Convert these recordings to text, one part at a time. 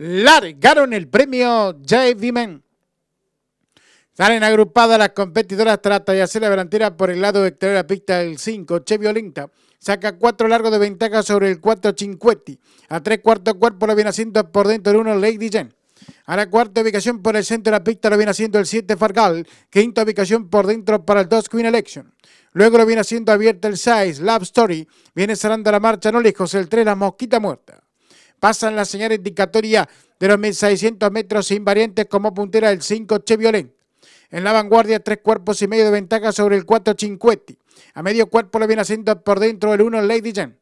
largaron el premio JV Men! Salen agrupadas las competidoras Trata y hacer la delantera por el lado exterior de la pista el 5, Che Violenta. Saca cuatro largos de ventaja sobre el 4 Cinquetti. A tres cuartos cuerpos lo viene haciendo por dentro el 1 Lady Jane. A la cuarta ubicación por el centro de la pista lo viene haciendo el 7 Fargal. Quinta ubicación por dentro para el 2 Queen Election. Luego lo viene haciendo abierto el 6 Love Story. Viene cerrando la marcha no lejos el 3 La Mosquita Muerta. Pasan las señal indicatoria de los 1.600 metros invariantes como puntera del 5 Che Violent En la vanguardia, tres cuerpos y medio de ventaja sobre el 4 Cinquetti. A medio cuerpo lo viene haciendo por dentro el 1 Lady Jen.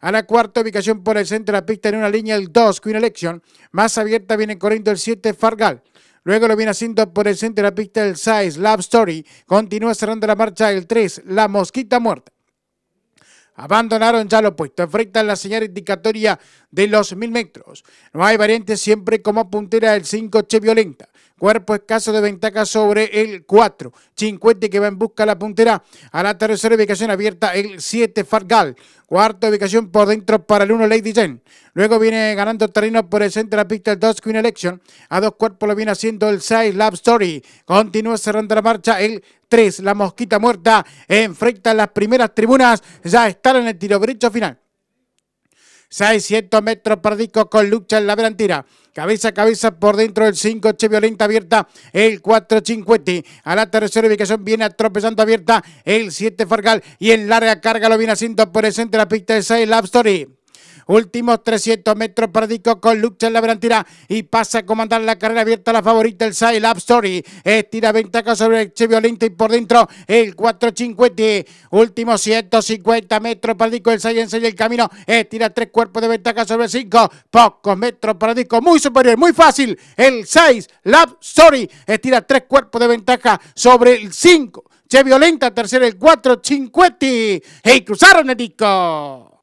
A la cuarta ubicación por el centro de la pista en una línea el 2 Queen Election. Más abierta viene corriendo el 7 Fargal. Luego lo viene haciendo por el centro de la pista el 6 Love Story. Continúa cerrando la marcha el 3 La Mosquita Muerta abandonaron ya lo puesto. Enfrentan la señal indicatoria de los mil metros. No hay variantes siempre como puntera del 5 Che Violenta. Cuerpo escaso de ventaja sobre el 4. 50 que va en busca de la puntera. A la tercera ubicación abierta el 7 Fargal. Cuarta ubicación por dentro para el 1 Lady Jane. Luego viene ganando terreno por el centro de la pista el 2 Queen Election. A dos cuerpos lo viene haciendo el 6 lab Story. Continúa cerrando la marcha el 3. La mosquita muerta enfrenta las primeras tribunas. Ya están en el tiro brecho final. 600 metros por con lucha en la delantera. Cabeza a cabeza por dentro del 5, Che Violenta abierta, el 4 Cinquetti. A la tercera ubicación viene atropellando abierta el 7 Fargal y en larga carga lo viene haciendo por el centro de la pista de 6 Love Story. Últimos 300 metros para Disco con Lucha en la verantira y pasa a comandar la carrera abierta la favorita, el Sai Lab Story. Estira ventaja sobre el Che Violenta y por dentro el 450. Últimos 150 metros para Disco, el Sai enseña el camino. Estira tres cuerpos de ventaja sobre el 5. Pocos metros para Disco, muy superior, muy fácil. El 6 Lab Story estira tres cuerpos de ventaja sobre el 5. Che Violenta, tercero el 4, Cinquetti. ¡Y cruzaron, el Disco.